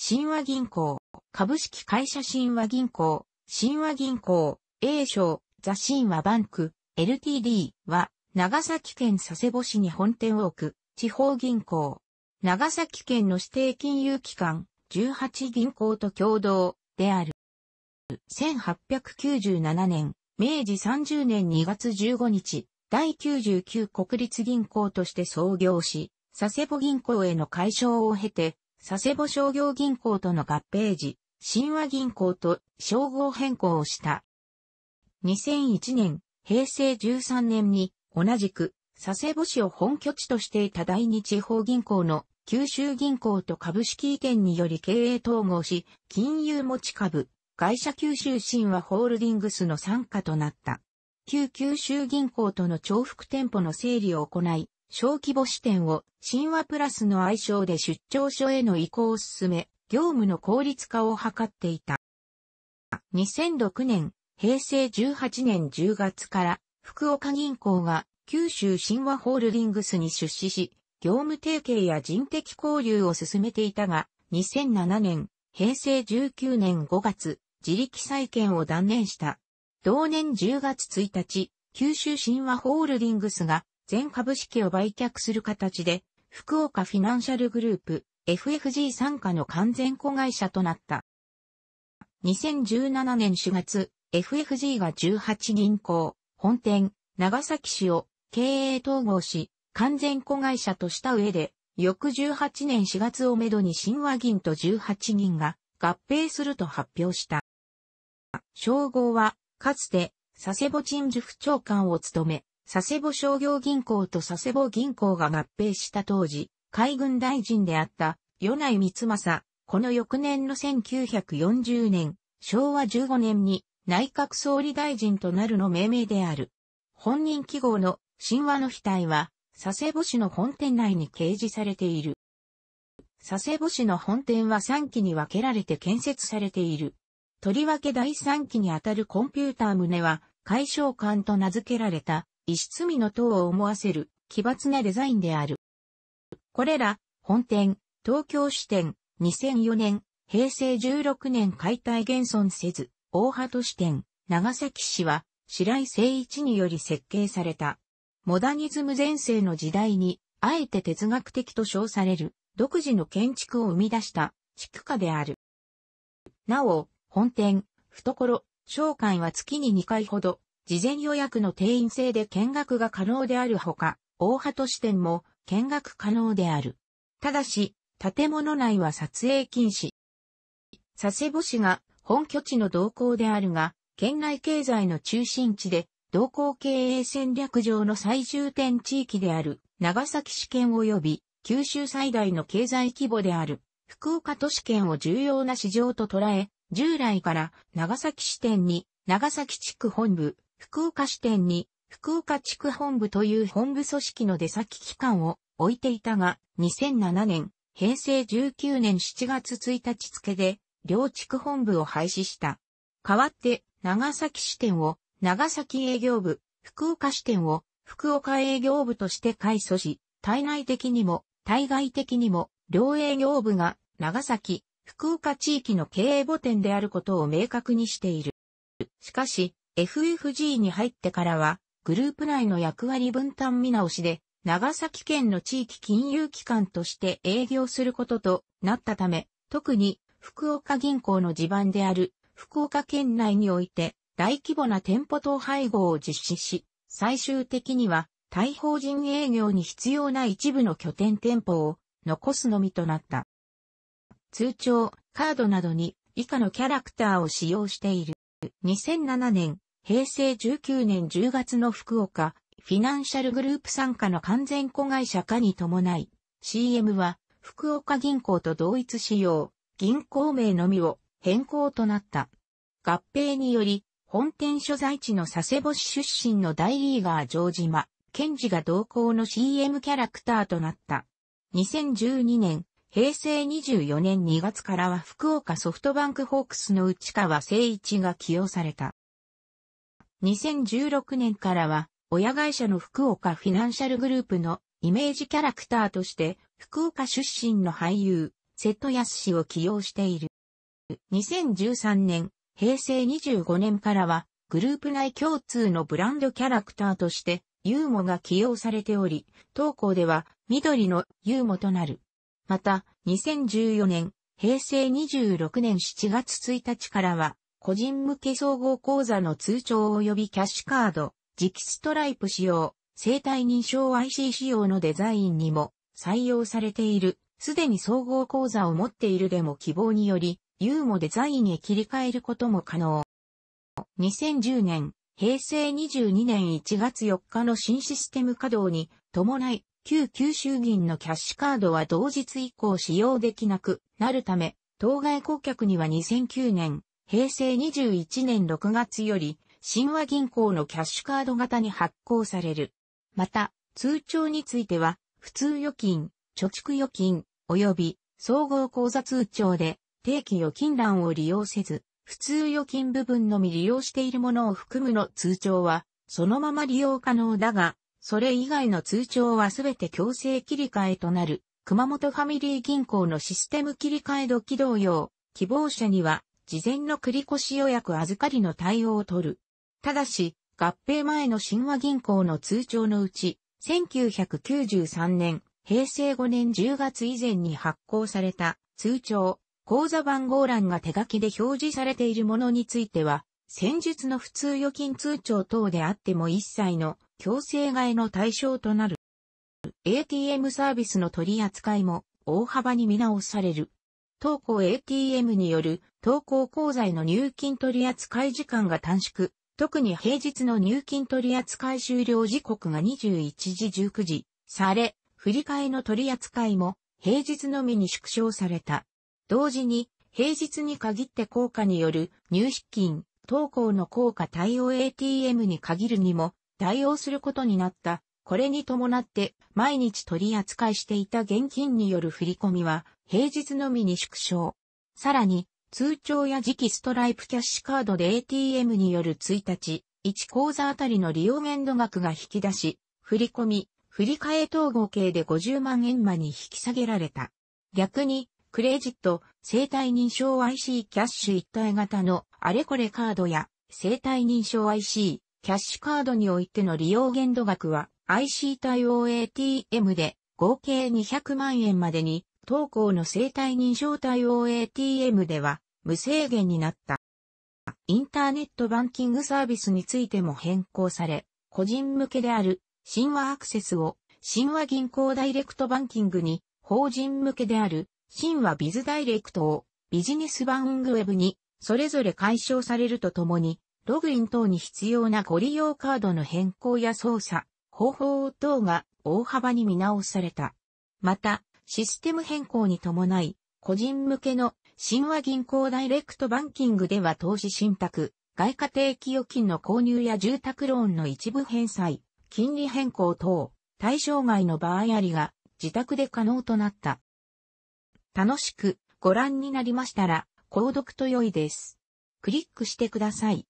神話銀行、株式会社神話銀行、神話銀行、A 賞、ザ・神話バンク、LTD は、長崎県佐世保市に本店を置く、地方銀行。長崎県の指定金融機関、18銀行と共同、である。1897年、明治30年2月15日、第99国立銀行として創業し、佐世保銀行への解消を経て、佐世保商業銀行との合併時、神話銀行と称号変更をした。2001年、平成13年に同じく佐世保市を本拠地としていた第二地方銀行の九州銀行と株式移転により経営統合し、金融持ち株、会社九州神話ホールディングスの参加となった。旧九州銀行との重複店舗の整理を行い、小規模支店を神話プラスの愛称で出張所への移行を進め、業務の効率化を図っていた。2006年、平成18年10月から福岡銀行が九州神話ホールディングスに出資し、業務提携や人的交流を進めていたが、2007年、平成19年5月、自力再建を断念した。同年10月1日、九州神話ホールディングスが全株式を売却する形で、福岡フィナンシャルグループ、FFG 参加の完全子会社となった。2017年4月、FFG が18銀行、本店、長崎市を経営統合し、完全子会社とした上で、翌18年4月をめどに新和銀と18銀が合併すると発表した。称号は、かつて、佐世保陳樹長官を務め、佐世保商業銀行と佐世保銀行が合併した当時、海軍大臣であった、米内光政、この翌年の1940年、昭和15年に内閣総理大臣となるの命名である。本人記号の神話の額は、佐世保市の本店内に掲示されている。佐世保市の本店は3期に分けられて建設されている。とりわけ第3期にあたるコンピューター棟は、海消館と名付けられた石積みの塔を思わせる奇抜なデザインである。これら、本店、東京支店、2004年、平成16年解体現存せず、大鳩支店、長崎市は、白井誠一により設計された。モダニズム前世の時代に、あえて哲学的と称される、独自の建築を生み出した、地区下である。なお、本店、懐、商館は月に2回ほど、事前予約の定員制で見学が可能であるほか、大都市店も見学可能である。ただし、建物内は撮影禁止。佐世保市が本拠地の動向であるが、県内経済の中心地で、動向経営戦略上の最重点地域である長崎市県及び九州最大の経済規模である福岡都市圏を重要な市場と捉え、従来から長崎支店に長崎地区本部、福岡支店に福岡地区本部という本部組織の出先機関を置いていたが、2007年、平成19年7月1日付で、両地区本部を廃止した。代わって、長崎支店を、長崎営業部、福岡支店を、福岡営業部として改組し、対内的にも、対外的にも、両営業部が、長崎、福岡地域の経営母店であることを明確にしている。しかし、FFG に入ってからは、グループ内の役割分担見直しで、長崎県の地域金融機関として営業することとなったため、特に福岡銀行の地盤である福岡県内において大規模な店舗等配合を実施し、最終的には大法人営業に必要な一部の拠点店舗を残すのみとなった。通帳、カードなどに以下のキャラクターを使用している。2007年、平成19年10月の福岡、フィナンシャルグループ傘下の完全子会社化に伴い、CM は福岡銀行と同一仕様、銀行名のみを変更となった。合併により、本店所在地の佐世保市出身の大リーガー城島、健二が同行の CM キャラクターとなった。2012年、平成24年2月からは福岡ソフトバンクホークスの内川誠一が起用された。2016年からは、親会社の福岡フィナンシャルグループのイメージキャラクターとして、福岡出身の俳優、瀬戸康氏を起用している。2013年、平成25年からは、グループ内共通のブランドキャラクターとして、ユーモが起用されており、当校では、緑のユーモとなる。また、2014年、平成26年7月1日からは、個人向け総合講座の通帳及びキャッシュカード、磁気ストライプ使用、生体認証 IC 仕様のデザインにも採用されている、すでに総合講座を持っているでも希望により、ユーモデザインへ切り替えることも可能。2010年、平成22年1月4日の新システム稼働に伴い、旧九州銀のキャッシュカードは同日以降使用できなくなるため、当該顧客には2009年平成21年6月より、新和銀行のキャッシュカード型に発行される。また、通帳については、普通預金、貯蓄預金、及び総合口座通帳で、定期預金欄を利用せず、普通預金部分のみ利用しているものを含むの通帳は、そのまま利用可能だが、それ以外の通帳はすべて強制切り替えとなる、熊本ファミリー銀行のシステム切り替え度起動用、希望者には事前の繰越予約預かりの対応を取る。ただし、合併前の神話銀行の通帳のうち、1993年、平成5年10月以前に発行された通帳、口座番号欄が手書きで表示されているものについては、先術の普通預金通帳等であっても一切の強制外の対象となる。ATM サービスの取り扱いも大幅に見直される。投稿 ATM による投稿口座への入金取扱い時間が短縮、特に平日の入金取扱い終了時刻が21時19時、され、振り替えの取扱いも平日のみに縮小された。同時に、平日に限って効果による入出金、投稿の効果対応 ATM に限るにも対応することになった。これに伴って毎日取扱いしていた現金による振り込みは平日のみに縮小。さらに、通帳や磁気ストライプキャッシュカードで ATM による1日、1口座あたりの利用限度額が引き出し、振り込み、振り替え等合計で50万円間に引き下げられた。逆に、クレジット、生体認証 IC キャッシュ一体型のあれこれカードや、生体認証 IC、キャッシュカードにおいての利用限度額は、IC 対応 ATM で合計200万円までに当校の生体認証対応 ATM では無制限になった。インターネットバンキングサービスについても変更され、個人向けである新和アクセスを新和銀行ダイレクトバンキングに、法人向けである新和ビズダイレクトをビジネスバングウェブにそれぞれ解消されるとともに、ログイン等に必要なご利用カードの変更や操作、方法等が大幅に見直された。また、システム変更に伴い、個人向けの新和銀行ダイレクトバンキングでは投資信託、外貨定期預金の購入や住宅ローンの一部返済、金利変更等、対象外の場合ありが自宅で可能となった。楽しくご覧になりましたら、購読と良いです。クリックしてください。